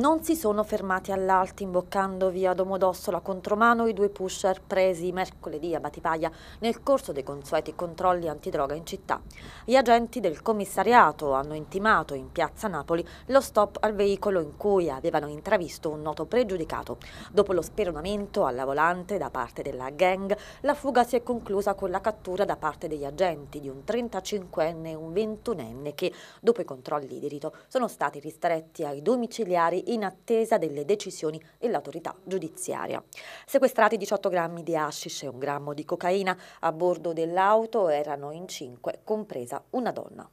non si sono fermati all'alto, imboccando via Domodossola contromano i due pusher presi mercoledì a Batipaglia nel corso dei consueti controlli antidroga in città. Gli agenti del commissariato hanno intimato in piazza Napoli lo stop al veicolo in cui avevano intravisto un noto pregiudicato. Dopo lo speronamento alla volante da parte della gang, la fuga si è conclusa con la cattura da parte degli agenti di un 35enne e un 21enne che, dopo i controlli di rito, sono stati ristretti ai domiciliari in attesa delle decisioni dell'autorità giudiziaria. Sequestrati 18 grammi di hashish e un grammo di cocaina. A bordo dell'auto erano in 5, compresa una donna.